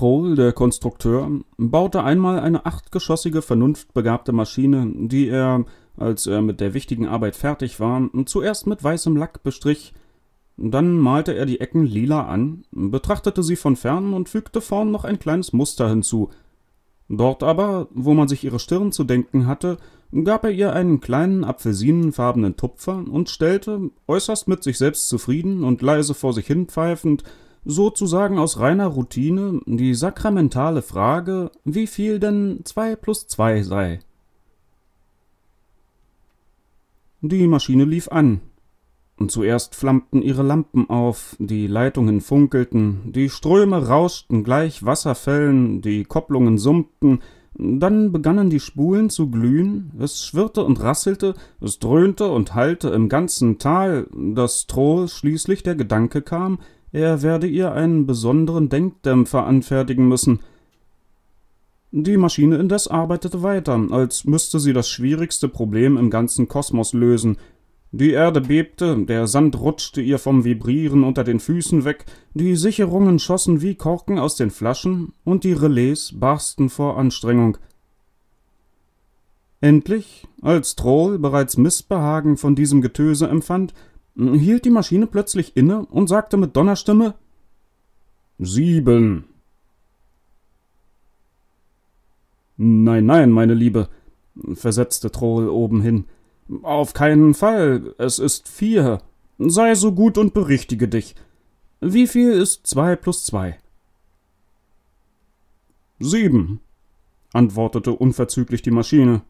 Kroll, der Konstrukteur, baute einmal eine achtgeschossige, vernunftbegabte Maschine, die er, als er mit der wichtigen Arbeit fertig war, zuerst mit weißem Lack bestrich, dann malte er die Ecken lila an, betrachtete sie von fern und fügte vorn noch ein kleines Muster hinzu. Dort aber, wo man sich ihre Stirn zu denken hatte, gab er ihr einen kleinen apfelsinenfarbenen Tupfer und stellte, äußerst mit sich selbst zufrieden und leise vor sich hin pfeifend, sozusagen aus reiner Routine, die sakramentale Frage, wie viel denn 2 plus 2 sei. Die Maschine lief an. Zuerst flammten ihre Lampen auf, die Leitungen funkelten, die Ströme rauschten gleich Wasserfällen, die Kopplungen summten, dann begannen die Spulen zu glühen, es schwirrte und rasselte, es dröhnte und hallte im ganzen Tal, dass Troll schließlich der Gedanke kam, er werde ihr einen besonderen Denkdämpfer anfertigen müssen. Die Maschine indes arbeitete weiter, als müsste sie das schwierigste Problem im ganzen Kosmos lösen. Die Erde bebte, der Sand rutschte ihr vom Vibrieren unter den Füßen weg, die Sicherungen schossen wie Korken aus den Flaschen und die Relais barsten vor Anstrengung. Endlich, als Troll bereits Missbehagen von diesem Getöse empfand, hielt die Maschine plötzlich inne und sagte mit Donnerstimme Sieben. Nein, nein, meine Liebe, versetzte Troll obenhin. Auf keinen Fall, es ist vier. Sei so gut und berichtige dich. Wie viel ist zwei plus zwei? Sieben, antwortete unverzüglich die Maschine.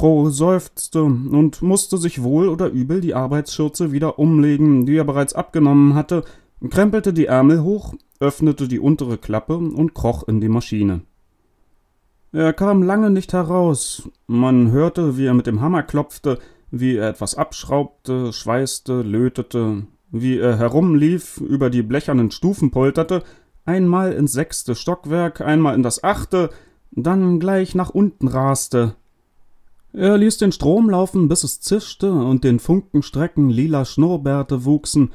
Crow seufzte und musste sich wohl oder übel die Arbeitsschürze wieder umlegen, die er bereits abgenommen hatte, krempelte die Ärmel hoch, öffnete die untere Klappe und kroch in die Maschine. Er kam lange nicht heraus. Man hörte, wie er mit dem Hammer klopfte, wie er etwas abschraubte, schweißte, lötete, wie er herumlief, über die blechernen Stufen polterte, einmal ins sechste Stockwerk, einmal in das achte, dann gleich nach unten raste, er ließ den Strom laufen, bis es zischte und den Funkenstrecken lila Schnurrbärte wuchsen.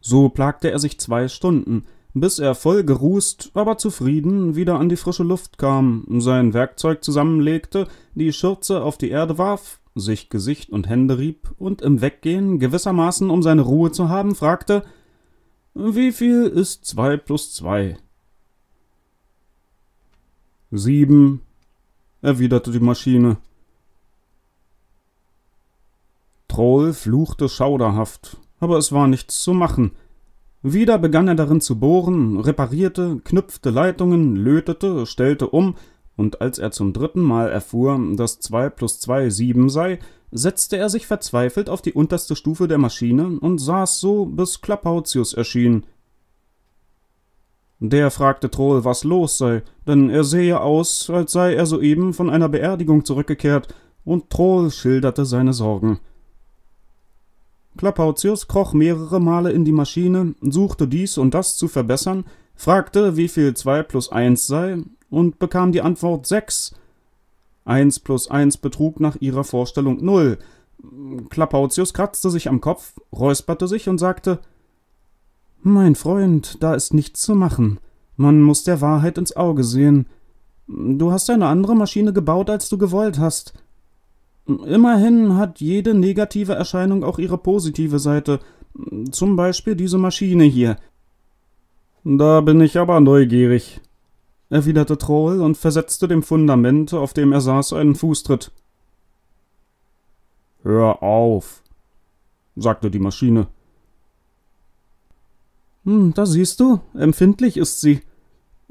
So plagte er sich zwei Stunden, bis er voll gerußt, aber zufrieden wieder an die frische Luft kam, sein Werkzeug zusammenlegte, die Schürze auf die Erde warf, sich Gesicht und Hände rieb und im Weggehen, gewissermaßen um seine Ruhe zu haben, fragte: Wie viel ist zwei plus zwei? Sieben, erwiderte die Maschine. Troll fluchte schauderhaft, aber es war nichts zu machen. Wieder begann er darin zu bohren, reparierte, knüpfte Leitungen, lötete, stellte um, und als er zum dritten Mal erfuhr, dass zwei plus zwei sieben sei, setzte er sich verzweifelt auf die unterste Stufe der Maschine und saß so, bis Klapautius erschien. Der fragte Troll, was los sei, denn er sehe aus, als sei er soeben von einer Beerdigung zurückgekehrt, und Troll schilderte seine Sorgen. Klapautius kroch mehrere Male in die Maschine, suchte dies und das zu verbessern, fragte, wie viel 2 plus 1 sei, und bekam die Antwort 6. 1 plus 1 betrug nach ihrer Vorstellung 0. Klapautius kratzte sich am Kopf, räusperte sich und sagte: Mein Freund, da ist nichts zu machen. Man muss der Wahrheit ins Auge sehen. Du hast eine andere Maschine gebaut, als du gewollt hast. Immerhin hat jede negative Erscheinung auch ihre positive Seite, zum Beispiel diese Maschine hier. Da bin ich aber neugierig, erwiderte Troll und versetzte dem Fundament, auf dem er saß, einen Fußtritt. Hör auf, sagte die Maschine. Hm, da siehst du, empfindlich ist sie.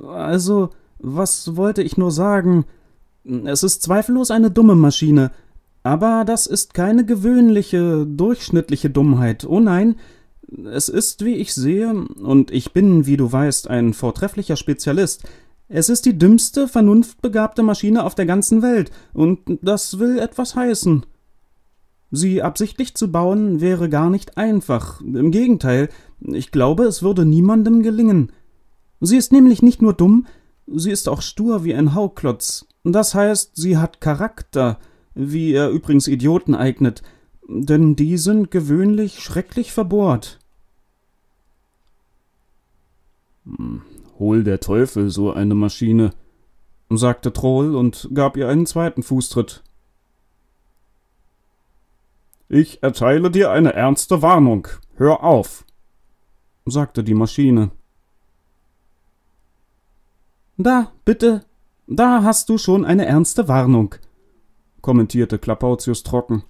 Also, was wollte ich nur sagen? Es ist zweifellos eine dumme Maschine, aber das ist keine gewöhnliche, durchschnittliche Dummheit. Oh nein, es ist, wie ich sehe, und ich bin, wie du weißt, ein vortrefflicher Spezialist. Es ist die dümmste, vernunftbegabte Maschine auf der ganzen Welt, und das will etwas heißen. Sie absichtlich zu bauen wäre gar nicht einfach. Im Gegenteil, ich glaube, es würde niemandem gelingen. Sie ist nämlich nicht nur dumm, sie ist auch stur wie ein Hauklotz. Das heißt, sie hat Charakter, wie er übrigens Idioten eignet, denn die sind gewöhnlich schrecklich verbohrt. Hm, hol der Teufel so eine Maschine, sagte Troll und gab ihr einen zweiten Fußtritt. Ich erteile dir eine ernste Warnung. Hör auf, sagte die Maschine. Da, bitte, da hast du schon eine ernste Warnung, kommentierte Klapautius trocken.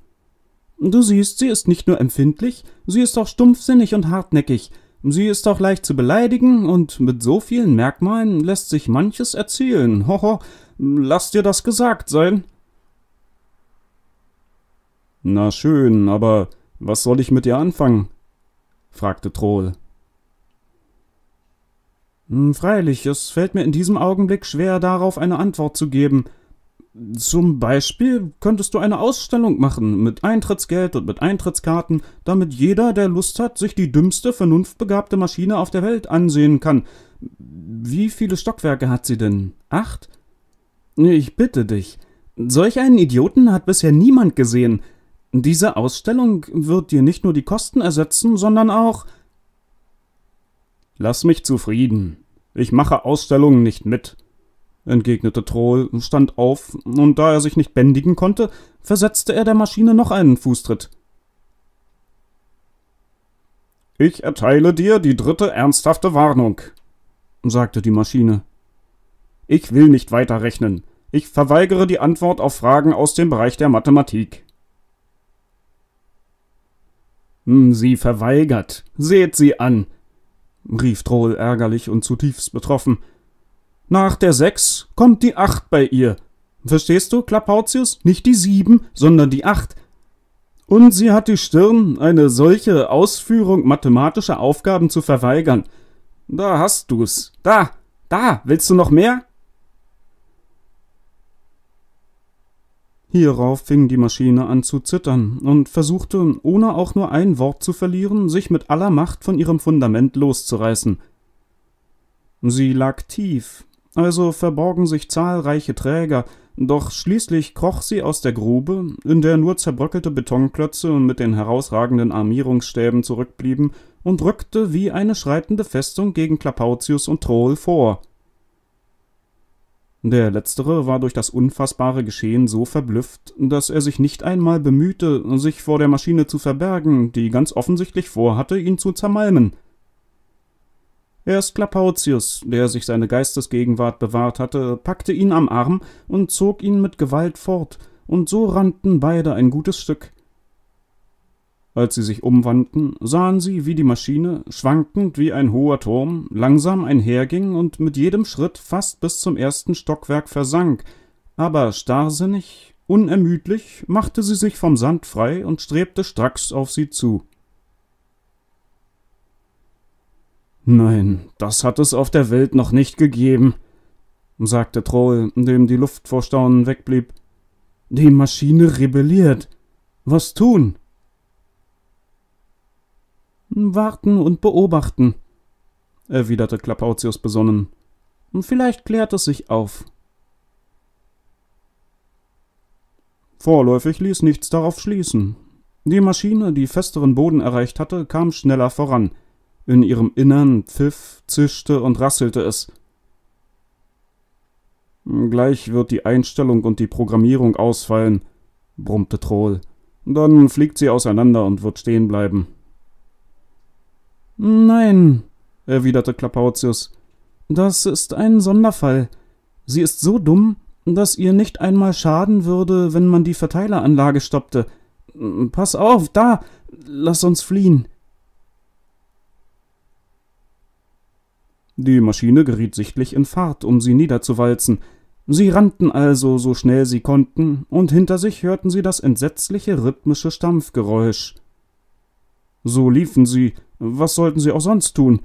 Du siehst, sie ist nicht nur empfindlich, sie ist auch stumpfsinnig und hartnäckig, sie ist auch leicht zu beleidigen, und mit so vielen Merkmalen lässt sich manches erzählen. Hoho, lass dir das gesagt sein. Na schön, aber was soll ich mit ihr anfangen? fragte Troll. Hm, freilich, es fällt mir in diesem Augenblick schwer, darauf eine Antwort zu geben, zum Beispiel könntest du eine Ausstellung machen mit Eintrittsgeld und mit Eintrittskarten, damit jeder, der Lust hat, sich die dümmste, vernunftbegabte Maschine auf der Welt ansehen kann. Wie viele Stockwerke hat sie denn? Acht? Ich bitte dich. Solch einen Idioten hat bisher niemand gesehen. Diese Ausstellung wird dir nicht nur die Kosten ersetzen, sondern auch. Lass mich zufrieden. Ich mache Ausstellungen nicht mit entgegnete Troll, stand auf, und da er sich nicht bändigen konnte, versetzte er der Maschine noch einen Fußtritt. Ich erteile dir die dritte ernsthafte Warnung, sagte die Maschine. Ich will nicht weiter rechnen. Ich verweigere die Antwort auf Fragen aus dem Bereich der Mathematik. Hm, sie verweigert. Seht sie an, rief Troll ärgerlich und zutiefst betroffen. Nach der sechs kommt die acht bei ihr. Verstehst du, Klapautius? Nicht die sieben, sondern die acht. Und sie hat die Stirn, eine solche Ausführung mathematischer Aufgaben zu verweigern. Da hast du's. Da, da, willst du noch mehr? Hierauf fing die Maschine an zu zittern und versuchte, ohne auch nur ein Wort zu verlieren, sich mit aller Macht von ihrem Fundament loszureißen. Sie lag tief, also verborgen sich zahlreiche Träger, doch schließlich kroch sie aus der Grube, in der nur zerbröckelte Betonklötze mit den herausragenden Armierungsstäben zurückblieben, und rückte wie eine schreitende Festung gegen Klapautius und Troll vor. Der letztere war durch das unfassbare Geschehen so verblüfft, dass er sich nicht einmal bemühte, sich vor der Maschine zu verbergen, die ganz offensichtlich vorhatte, ihn zu zermalmen – Erst Klapautius, der sich seine Geistesgegenwart bewahrt hatte, packte ihn am Arm und zog ihn mit Gewalt fort, und so rannten beide ein gutes Stück. Als sie sich umwandten, sahen sie, wie die Maschine, schwankend wie ein hoher Turm, langsam einherging und mit jedem Schritt fast bis zum ersten Stockwerk versank, aber starrsinnig, unermüdlich, machte sie sich vom Sand frei und strebte stracks auf sie zu. Nein, das hat es auf der Welt noch nicht gegeben, sagte Troll, dem die Luft vor Staunen wegblieb. Die Maschine rebelliert. Was tun? Warten und beobachten, erwiderte Klapautius besonnen. Vielleicht klärt es sich auf. Vorläufig ließ nichts darauf schließen. Die Maschine, die festeren Boden erreicht hatte, kam schneller voran – in ihrem Innern pfiff, zischte und rasselte es. Gleich wird die Einstellung und die Programmierung ausfallen, brummte Troll. Dann fliegt sie auseinander und wird stehen bleiben. Nein, erwiderte Klapautius. Das ist ein Sonderfall. Sie ist so dumm, dass ihr nicht einmal schaden würde, wenn man die Verteileranlage stoppte. Pass auf, da, lass uns fliehen. Die Maschine geriet sichtlich in Fahrt, um sie niederzuwalzen. Sie rannten also so schnell sie konnten, und hinter sich hörten sie das entsetzliche rhythmische Stampfgeräusch. So liefen sie, was sollten sie auch sonst tun?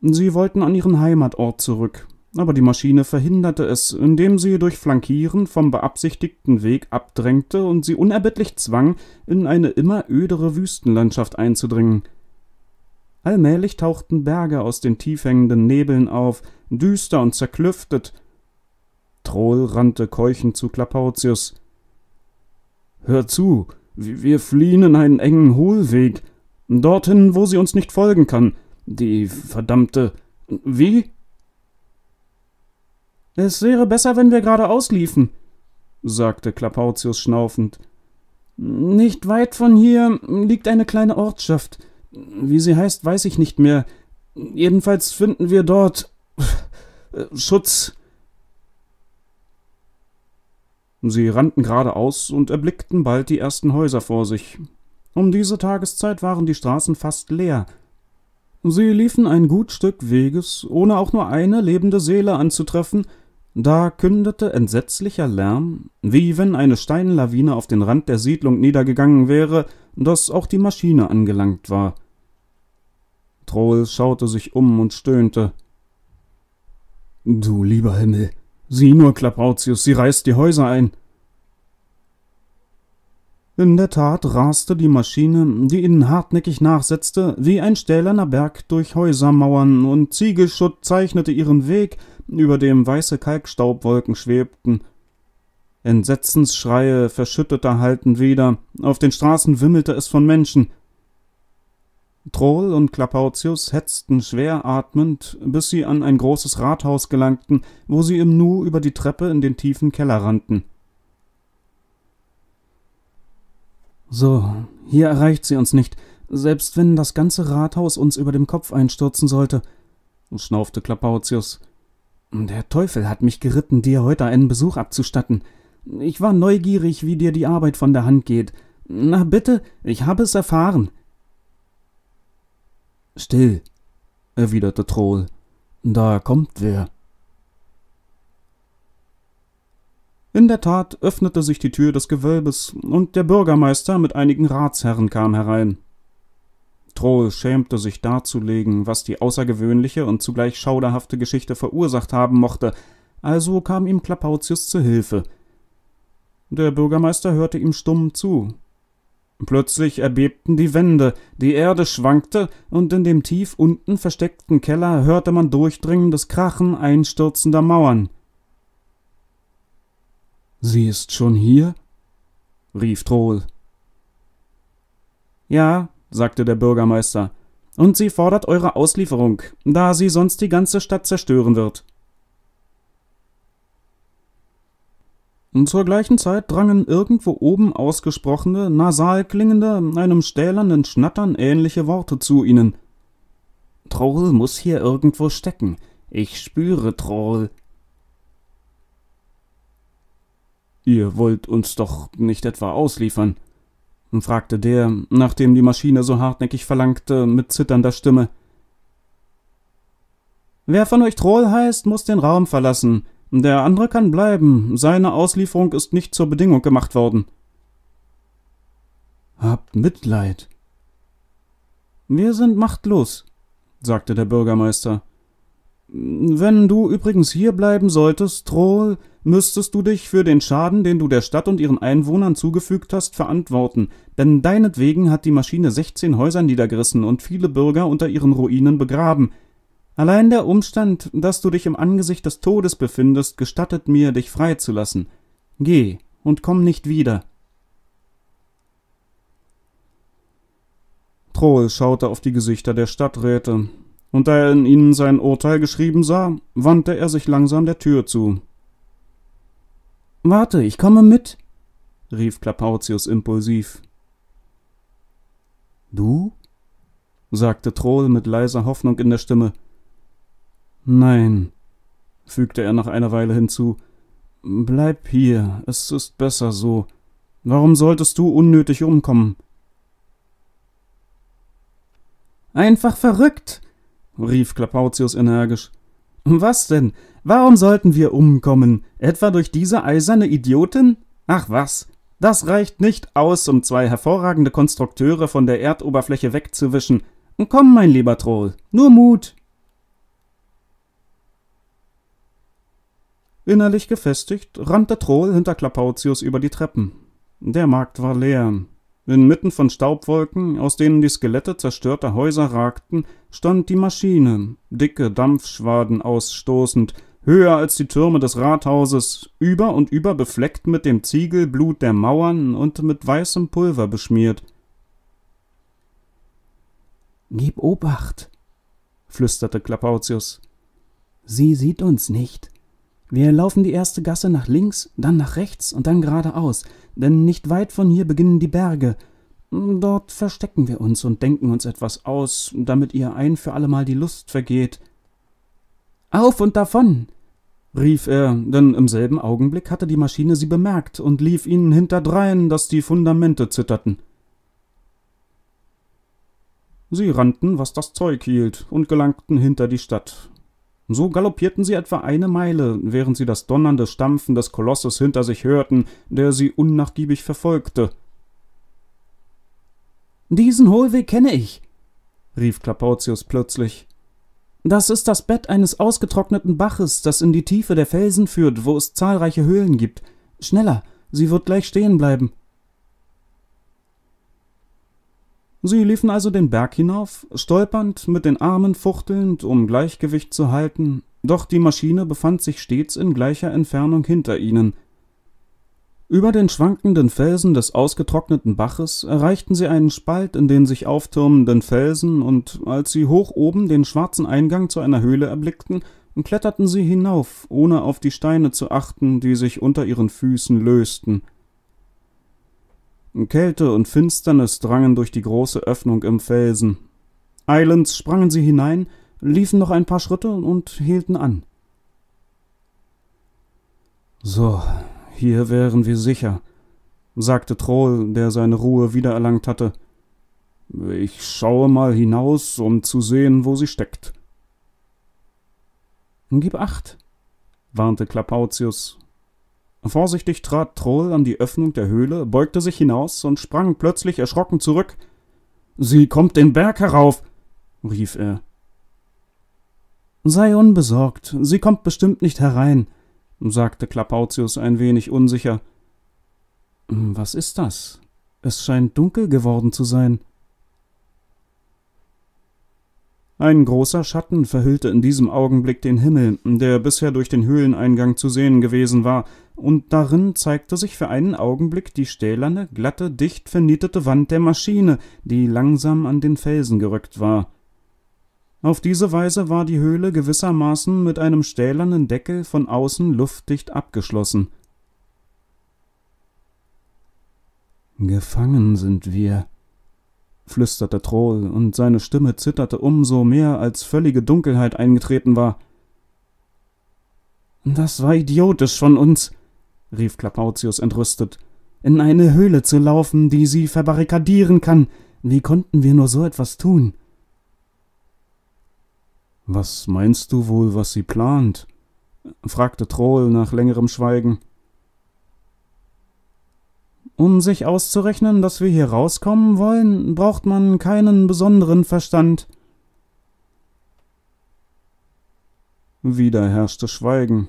Sie wollten an ihren Heimatort zurück, aber die Maschine verhinderte es, indem sie durch Flankieren vom beabsichtigten Weg abdrängte und sie unerbittlich zwang, in eine immer ödere Wüstenlandschaft einzudringen. Allmählich tauchten Berge aus den tiefhängenden Nebeln auf, düster und zerklüftet. Troll rannte keuchend zu Klapautius. Hör zu, wir fliehen in einen engen Hohlweg, dorthin, wo sie uns nicht folgen kann. Die verdammte. Wie? Es wäre besser, wenn wir geradeaus liefen, sagte Klapautius schnaufend. Nicht weit von hier liegt eine kleine Ortschaft. Wie sie heißt, weiß ich nicht mehr. Jedenfalls finden wir dort äh, Schutz. Sie rannten geradeaus und erblickten bald die ersten Häuser vor sich. Um diese Tageszeit waren die Straßen fast leer. Sie liefen ein gut Stück Weges, ohne auch nur eine lebende Seele anzutreffen, da kündete entsetzlicher Lärm, wie wenn eine Steinlawine auf den Rand der Siedlung niedergegangen wäre, dass auch die Maschine angelangt war. Kroll schaute sich um und stöhnte. Du lieber Himmel, sieh nur, Klapautius, sie reißt die Häuser ein. In der Tat raste die Maschine, die ihnen hartnäckig nachsetzte, wie ein stählerner Berg durch Häusermauern, und Ziegelschutt zeichnete ihren Weg, über dem weiße Kalkstaubwolken schwebten. Entsetzensschreie verschütteter hallten wieder, auf den Straßen wimmelte es von Menschen – Troll und Klapautius hetzten schwer atmend, bis sie an ein großes Rathaus gelangten, wo sie im Nu über die Treppe in den tiefen Keller rannten. So, hier erreicht sie uns nicht, selbst wenn das ganze Rathaus uns über dem Kopf einstürzen sollte, schnaufte Klapautius. Der Teufel hat mich geritten, dir heute einen Besuch abzustatten. Ich war neugierig, wie dir die Arbeit von der Hand geht. Na bitte, ich habe es erfahren. Still, erwiderte Troll, da kommt wer. In der Tat öffnete sich die Tür des Gewölbes, und der Bürgermeister mit einigen Ratsherren kam herein. Troll schämte sich darzulegen, was die außergewöhnliche und zugleich schauderhafte Geschichte verursacht haben mochte, also kam ihm Klapautius zu Hilfe. Der Bürgermeister hörte ihm stumm zu, Plötzlich erbebten die Wände, die Erde schwankte, und in dem tief unten versteckten Keller hörte man durchdringendes Krachen einstürzender Mauern. Sie ist schon hier? rief Troll. Ja, sagte der Bürgermeister, und sie fordert eure Auslieferung, da sie sonst die ganze Stadt zerstören wird. Zur gleichen Zeit drangen irgendwo oben ausgesprochene, nasal klingende, einem stählernen Schnattern ähnliche Worte zu ihnen. Troll muss hier irgendwo stecken. Ich spüre Troll. Ihr wollt uns doch nicht etwa ausliefern? fragte der, nachdem die Maschine so hartnäckig verlangte, mit zitternder Stimme. Wer von euch Troll heißt, muss den Raum verlassen. Der andere kann bleiben. Seine Auslieferung ist nicht zur Bedingung gemacht worden. Habt Mitleid. Wir sind machtlos, sagte der Bürgermeister. Wenn du übrigens hier bleiben solltest, Troll, müsstest du dich für den Schaden, den du der Stadt und ihren Einwohnern zugefügt hast, verantworten, denn deinetwegen hat die Maschine 16 Häuser niedergerissen und viele Bürger unter ihren Ruinen begraben. Allein der Umstand, dass du dich im Angesicht des Todes befindest, gestattet mir, dich freizulassen. Geh und komm nicht wieder. Troll schaute auf die Gesichter der Stadträte, und da er in ihnen sein Urteil geschrieben sah, wandte er sich langsam der Tür zu. Warte, ich komme mit, rief Klapautius impulsiv. Du? sagte Troll mit leiser Hoffnung in der Stimme. Nein, fügte er nach einer Weile hinzu, bleib hier, es ist besser so. Warum solltest du unnötig umkommen? Einfach verrückt, rief Klapautius energisch. Was denn? Warum sollten wir umkommen? Etwa durch diese eiserne Idiotin? Ach was, das reicht nicht aus, um zwei hervorragende Konstrukteure von der Erdoberfläche wegzuwischen. Komm, mein lieber Troll, nur Mut, Innerlich gefestigt rannte Troll hinter Klapautius über die Treppen. Der Markt war leer. Inmitten von Staubwolken, aus denen die Skelette zerstörter Häuser ragten, stand die Maschine, dicke Dampfschwaden ausstoßend, höher als die Türme des Rathauses, über und über befleckt mit dem Ziegelblut der Mauern und mit weißem Pulver beschmiert. Gib Obacht, flüsterte Klapautius. Sie sieht uns nicht. Wir laufen die erste Gasse nach links, dann nach rechts und dann geradeaus, denn nicht weit von hier beginnen die Berge. Dort verstecken wir uns und denken uns etwas aus, damit ihr ein für allemal die Lust vergeht. Auf und davon! rief er, denn im selben Augenblick hatte die Maschine sie bemerkt und lief ihnen hinterdrein, daß die Fundamente zitterten. Sie rannten, was das Zeug hielt, und gelangten hinter die Stadt, so galoppierten sie etwa eine Meile, während sie das donnernde Stampfen des Kolosses hinter sich hörten, der sie unnachgiebig verfolgte. Diesen Hohlweg kenne ich, rief Klapautius plötzlich. Das ist das Bett eines ausgetrockneten Baches, das in die Tiefe der Felsen führt, wo es zahlreiche Höhlen gibt. Schneller, sie wird gleich stehen bleiben. Sie liefen also den Berg hinauf, stolpernd, mit den Armen fuchtelnd, um Gleichgewicht zu halten, doch die Maschine befand sich stets in gleicher Entfernung hinter ihnen. Über den schwankenden Felsen des ausgetrockneten Baches erreichten sie einen Spalt in den sich auftürmenden Felsen, und als sie hoch oben den schwarzen Eingang zu einer Höhle erblickten, kletterten sie hinauf, ohne auf die Steine zu achten, die sich unter ihren Füßen lösten. Kälte und Finsternis drangen durch die große Öffnung im Felsen. Eilends sprangen sie hinein, liefen noch ein paar Schritte und hielten an. So, hier wären wir sicher, sagte Troll, der seine Ruhe wiedererlangt hatte. Ich schaue mal hinaus, um zu sehen, wo sie steckt. Gib acht, warnte Klapautius Vorsichtig trat Troll an die Öffnung der Höhle, beugte sich hinaus und sprang plötzlich erschrocken zurück. Sie kommt den Berg herauf, rief er. Sei unbesorgt, sie kommt bestimmt nicht herein, sagte Klapautius ein wenig unsicher. Was ist das? Es scheint dunkel geworden zu sein. Ein großer Schatten verhüllte in diesem Augenblick den Himmel, der bisher durch den Höhleneingang zu sehen gewesen war, und darin zeigte sich für einen Augenblick die stählerne, glatte, dicht vernietete Wand der Maschine, die langsam an den Felsen gerückt war. Auf diese Weise war die Höhle gewissermaßen mit einem stählernen Deckel von außen luftdicht abgeschlossen. Gefangen sind wir, flüsterte Troll, und seine Stimme zitterte umso mehr, als völlige Dunkelheit eingetreten war. Das war idiotisch von uns, rief Klapautius entrüstet, in eine Höhle zu laufen, die sie verbarrikadieren kann. Wie konnten wir nur so etwas tun? Was meinst du wohl, was sie plant? fragte Troll nach längerem Schweigen. Um sich auszurechnen, dass wir hier rauskommen wollen, braucht man keinen besonderen Verstand. Wieder herrschte Schweigen.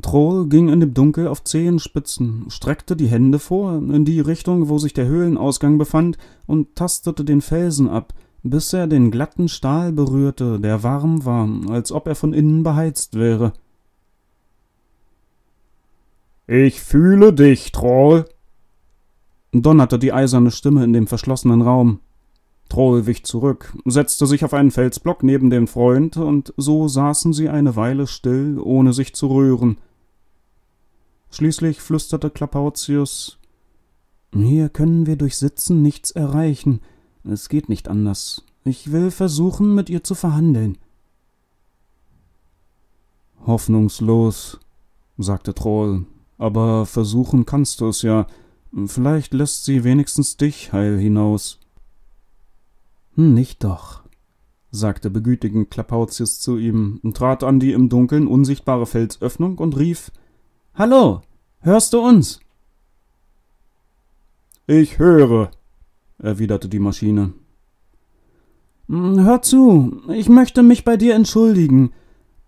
Troll ging in dem Dunkel auf Zehenspitzen, streckte die Hände vor in die Richtung, wo sich der Höhlenausgang befand, und tastete den Felsen ab, bis er den glatten Stahl berührte, der warm war, als ob er von innen beheizt wäre. Ich fühle dich, Troll, donnerte die eiserne Stimme in dem verschlossenen Raum. Troll wich zurück, setzte sich auf einen Felsblock neben dem Freund, und so saßen sie eine Weile still, ohne sich zu rühren. Schließlich flüsterte Klapautius Hier können wir durch Sitzen nichts erreichen. Es geht nicht anders. Ich will versuchen, mit ihr zu verhandeln. Hoffnungslos, sagte Troll, aber versuchen kannst du es ja. Vielleicht lässt sie wenigstens dich heil hinaus. Hm, nicht doch, sagte begütigend Klapautius zu ihm trat an die im Dunkeln unsichtbare Felsöffnung und rief: Hallo, hörst du uns? Ich höre, erwiderte die Maschine. Hm, hör zu, ich möchte mich bei dir entschuldigen.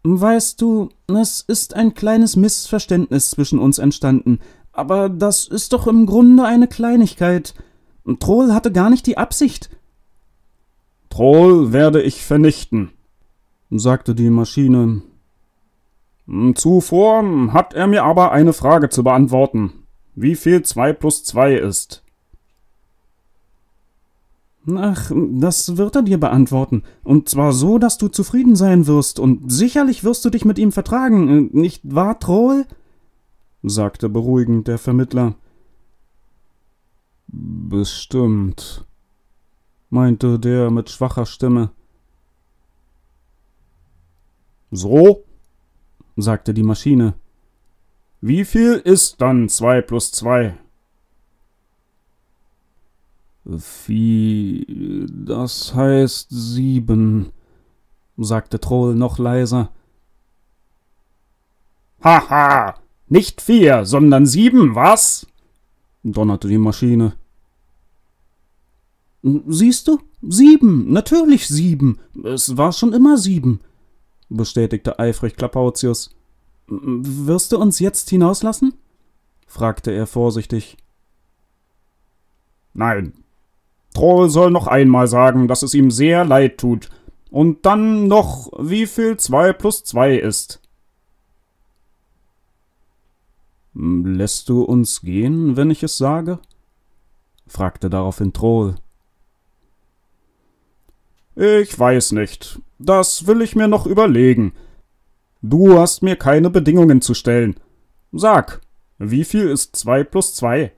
Weißt du, es ist ein kleines Missverständnis zwischen uns entstanden, aber das ist doch im Grunde eine Kleinigkeit. Troll hatte gar nicht die Absicht, Troll werde ich vernichten, sagte die Maschine. Zuvor hat er mir aber eine Frage zu beantworten. Wie viel 2 plus 2 ist? Ach, das wird er dir beantworten. Und zwar so, dass du zufrieden sein wirst, und sicherlich wirst du dich mit ihm vertragen, nicht wahr, Troll? sagte beruhigend der Vermittler. Bestimmt, meinte der mit schwacher Stimme. So, sagte die Maschine. Wie viel ist dann zwei plus zwei? Wie, das heißt sieben, sagte Troll noch leiser. Haha, nicht vier, sondern sieben, was? donnerte die Maschine. Siehst du? Sieben, natürlich sieben. Es war schon immer sieben, bestätigte eifrig Klapautius. Wirst du uns jetzt hinauslassen? fragte er vorsichtig. Nein. Troll soll noch einmal sagen, dass es ihm sehr leid tut. Und dann noch, wie viel zwei plus zwei ist. Hm, lässt du uns gehen, wenn ich es sage? fragte daraufhin Troll. Ich weiß nicht. Das will ich mir noch überlegen. Du hast mir keine Bedingungen zu stellen. Sag, wie viel ist 2 plus 2?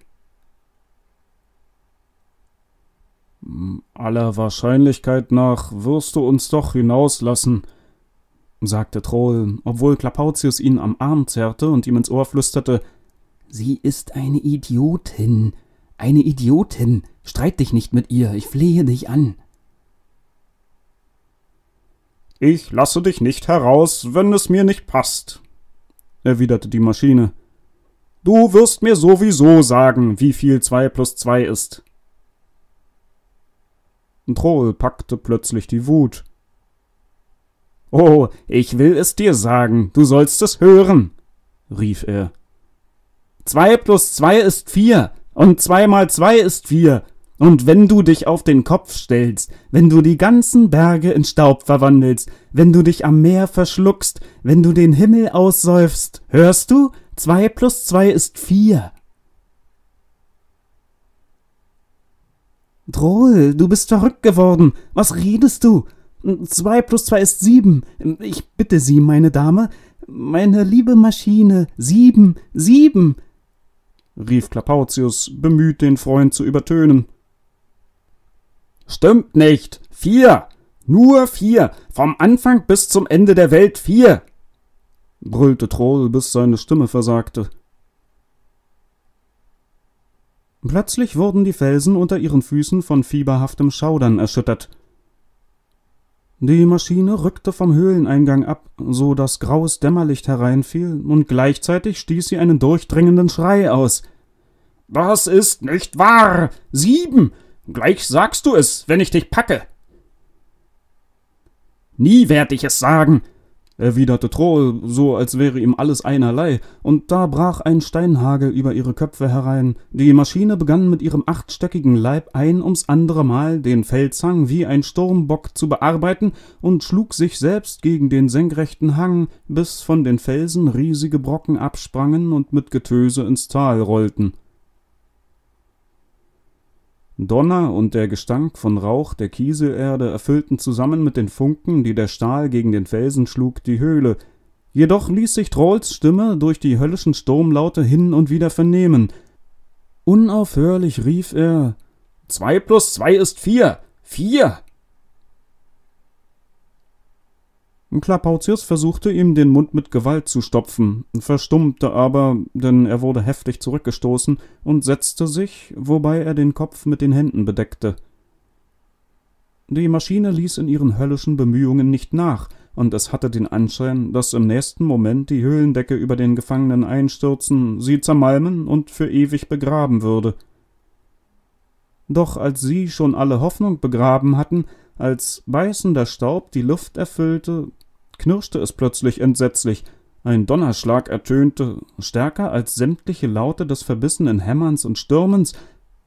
Aller Wahrscheinlichkeit nach wirst du uns doch hinauslassen, sagte Troll, obwohl Klapautius ihn am Arm zerrte und ihm ins Ohr flüsterte: Sie ist eine Idiotin, eine Idiotin, streit dich nicht mit ihr, ich flehe dich an. Ich lasse dich nicht heraus, wenn es mir nicht passt, erwiderte die Maschine. Du wirst mir sowieso sagen, wie viel zwei plus zwei ist. Troll packte plötzlich die Wut. Oh, ich will es dir sagen, du sollst es hören, rief er. Zwei plus zwei ist vier, und zwei mal zwei ist vier, und wenn du dich auf den Kopf stellst, wenn du die ganzen Berge in Staub verwandelst, wenn du dich am Meer verschluckst, wenn du den Himmel aussäufst, hörst du? Zwei plus zwei ist vier. Drohl, du bist verrückt geworden. Was redest du? Zwei plus zwei ist sieben. Ich bitte Sie, meine Dame, meine liebe Maschine, sieben, sieben, rief Klapautius, bemüht, den Freund zu übertönen. Stimmt nicht. Vier. Nur vier. Vom Anfang bis zum Ende der Welt vier. brüllte Troll, bis seine Stimme versagte. Plötzlich wurden die Felsen unter ihren Füßen von fieberhaftem Schaudern erschüttert. Die Maschine rückte vom Höhleneingang ab, so dass graues Dämmerlicht hereinfiel, und gleichzeitig stieß sie einen durchdringenden Schrei aus. Das ist nicht wahr. Sieben. Gleich sagst du es, wenn ich dich packe. Nie werde ich es sagen, erwiderte Troll, so als wäre ihm alles einerlei, und da brach ein Steinhagel über ihre Köpfe herein. Die Maschine begann mit ihrem achtstöckigen Leib ein ums andere Mal den Felshang wie ein Sturmbock zu bearbeiten und schlug sich selbst gegen den senkrechten Hang, bis von den Felsen riesige Brocken absprangen und mit Getöse ins Tal rollten. Donner und der Gestank von Rauch der Kieselerde erfüllten zusammen mit den Funken, die der Stahl gegen den Felsen schlug, die Höhle. Jedoch ließ sich Trolls Stimme durch die höllischen Sturmlaute hin und wieder vernehmen. Unaufhörlich rief er: Zwei plus zwei ist vier! Vier! Klapautius versuchte ihm den Mund mit Gewalt zu stopfen, verstummte aber, denn er wurde heftig zurückgestoßen und setzte sich, wobei er den Kopf mit den Händen bedeckte. Die Maschine ließ in ihren höllischen Bemühungen nicht nach, und es hatte den Anschein, dass im nächsten Moment die Höhlendecke über den Gefangenen einstürzen, sie zermalmen und für ewig begraben würde. Doch als sie schon alle Hoffnung begraben hatten, als beißender Staub die Luft erfüllte, knirschte es plötzlich entsetzlich, ein Donnerschlag ertönte, stärker als sämtliche Laute des verbissenen Hämmerns und Stürmens,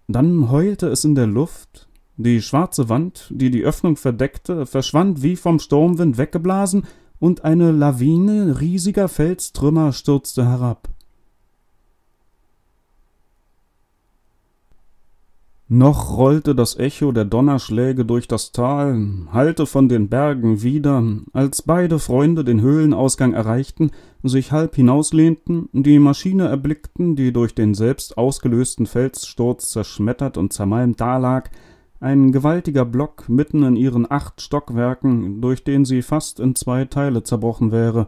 dann heulte es in der Luft, die schwarze Wand, die die Öffnung verdeckte, verschwand wie vom Sturmwind weggeblasen, und eine Lawine riesiger Felstrümmer stürzte herab. Noch rollte das Echo der Donnerschläge durch das Tal, hallte von den Bergen wieder, als beide Freunde den Höhlenausgang erreichten, sich halb hinauslehnten, die Maschine erblickten, die durch den selbst ausgelösten Felssturz zerschmettert und zermalmt dalag, ein gewaltiger Block mitten in ihren acht Stockwerken, durch den sie fast in zwei Teile zerbrochen wäre.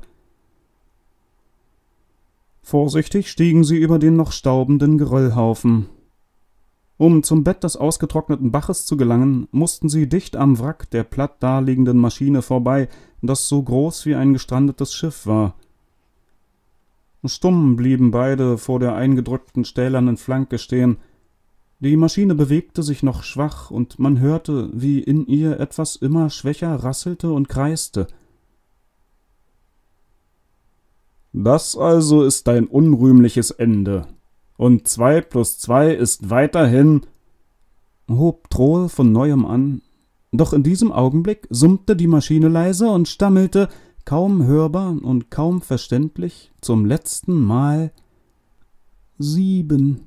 Vorsichtig stiegen sie über den noch staubenden Geröllhaufen. Um zum Bett des ausgetrockneten Baches zu gelangen, mussten sie dicht am Wrack der platt daliegenden Maschine vorbei, das so groß wie ein gestrandetes Schiff war. Stumm blieben beide vor der eingedrückten stählernen Flanke stehen. Die Maschine bewegte sich noch schwach, und man hörte, wie in ihr etwas immer schwächer rasselte und kreiste. Das also ist dein unrühmliches Ende, und 2 plus 2 ist weiterhin, hob Troll von neuem an. Doch in diesem Augenblick summte die Maschine leise und stammelte, kaum hörbar und kaum verständlich, zum letzten Mal sieben.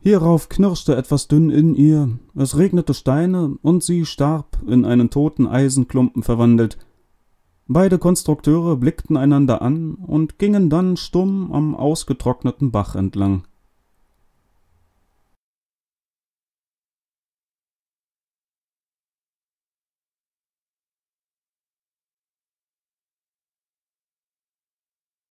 Hierauf knirschte etwas dünn in ihr, es regnete Steine, und sie starb, in einen toten Eisenklumpen verwandelt, Beide Konstrukteure blickten einander an und gingen dann stumm am ausgetrockneten Bach entlang